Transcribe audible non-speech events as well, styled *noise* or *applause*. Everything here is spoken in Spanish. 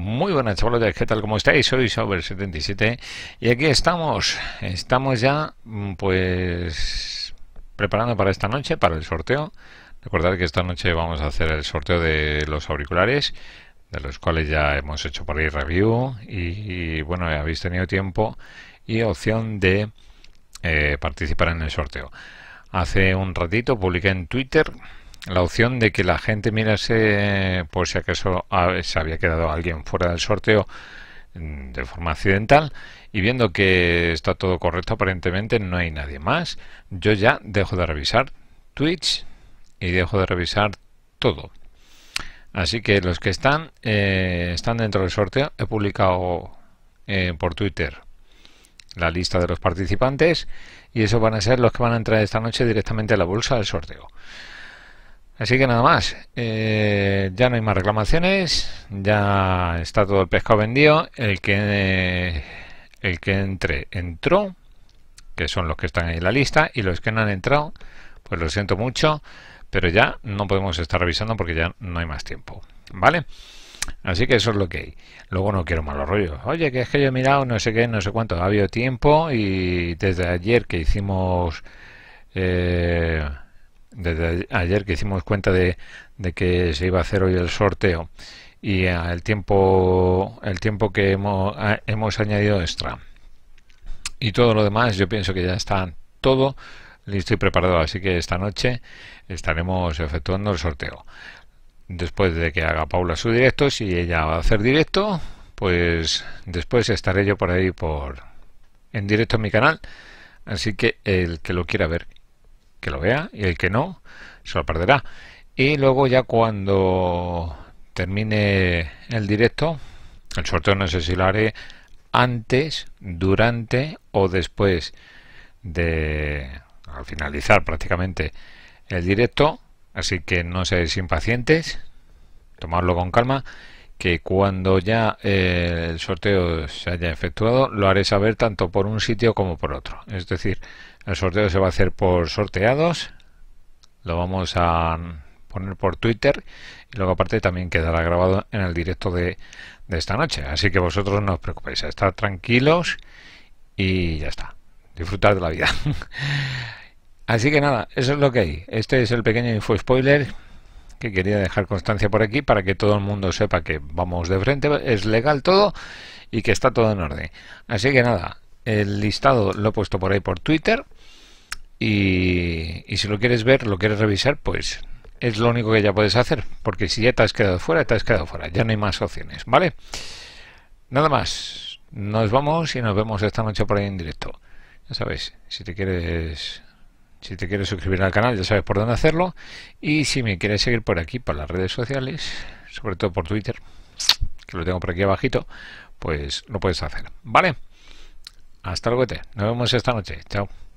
Muy buenas chavales, ¿qué tal? ¿Cómo estáis? Soy Sober77 y aquí estamos. Estamos ya mm, pues preparando para esta noche, para el sorteo. Recordad que esta noche vamos a hacer el sorteo de los auriculares, de los cuales ya hemos hecho por ahí review y, bueno, habéis tenido tiempo y opción de eh, participar en el sorteo. Hace un ratito publiqué en Twitter la opción de que la gente mirase por si acaso se había quedado alguien fuera del sorteo mm, de forma accidental y viendo que está todo correcto aparentemente no hay nadie más yo ya dejo de revisar Twitch y dejo de revisar todo así que los que están eh, están dentro del sorteo he publicado eh, por Twitter la lista de los participantes y esos van a ser los que van a entrar esta noche directamente a la bolsa del sorteo Así que nada más, eh, ya no hay más reclamaciones, ya está todo el pescado vendido, el que, el que entre entró, que son los que están ahí en la lista, y los que no han entrado, pues lo siento mucho, pero ya no podemos estar revisando porque ya no hay más tiempo, ¿vale? Así que eso es lo que hay. Luego no quiero malos rollos. Oye, que es que yo he mirado no sé qué, no sé cuánto, ha habido tiempo y desde ayer que hicimos... Eh, desde ayer que hicimos cuenta de, que se iba a hacer hoy el sorteo y el tiempo el tiempo que hemos, hemos añadido extra y todo lo demás yo pienso que ya está todo listo y preparado así que esta noche estaremos efectuando el sorteo después de que haga Paula su directo si ella va a hacer directo pues después estaré yo por ahí por en directo en mi canal así que el que lo quiera ver que lo vea y el que no se lo perderá. Y luego ya cuando termine el directo, el sorteo no sé si lo haré antes, durante o después de al finalizar prácticamente el directo, así que no seáis impacientes, tomadlo con calma que cuando ya eh, el sorteo se haya efectuado lo haré saber tanto por un sitio como por otro. Es decir, el sorteo se va a hacer por sorteados, lo vamos a poner por Twitter y luego aparte también quedará grabado en el directo de, de esta noche. Así que vosotros no os preocupéis, estar tranquilos y ya está, disfrutar de la vida. *laughs* Así que nada, eso es lo que hay. Este es el pequeño info spoiler que quería dejar constancia por aquí para que todo el mundo sepa que vamos de frente, es legal todo y que está todo en orden. Así que nada, el listado lo he puesto por ahí por Twitter y, si lo quieres ver, lo quieres revisar, pues es lo único que ya puedes hacer, porque si ya te has quedado fuera, te has quedado fuera, ya no hay más opciones, ¿vale? Nada más, nos vamos y nos vemos esta noche por ahí en directo. Ya sabes, si te quieres si te quieres suscribir al canal ya sabes por dónde hacerlo. Y si me quieres seguir por aquí, por las redes sociales, sobre todo por Twitter, que lo tengo por aquí abajito, pues lo puedes hacer. ¿Vale? Hasta luego, te. Nos vemos esta noche. Chao.